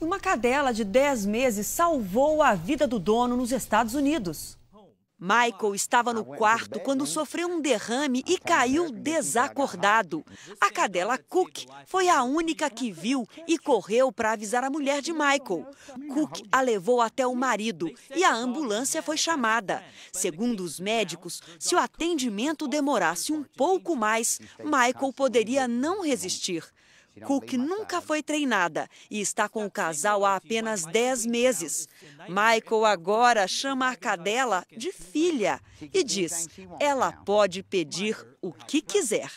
E uma cadela de 10 meses salvou a vida do dono nos Estados Unidos. Michael estava no quarto quando sofreu um derrame e caiu desacordado. A cadela Cook foi a única que viu e correu para avisar a mulher de Michael. Cook a levou até o marido e a ambulância foi chamada. Segundo os médicos, se o atendimento demorasse um pouco mais, Michael poderia não resistir. Cook nunca foi treinada e está com o casal há apenas 10 meses. Michael agora chama a cadela de filha e diz: ela pode pedir o que quiser.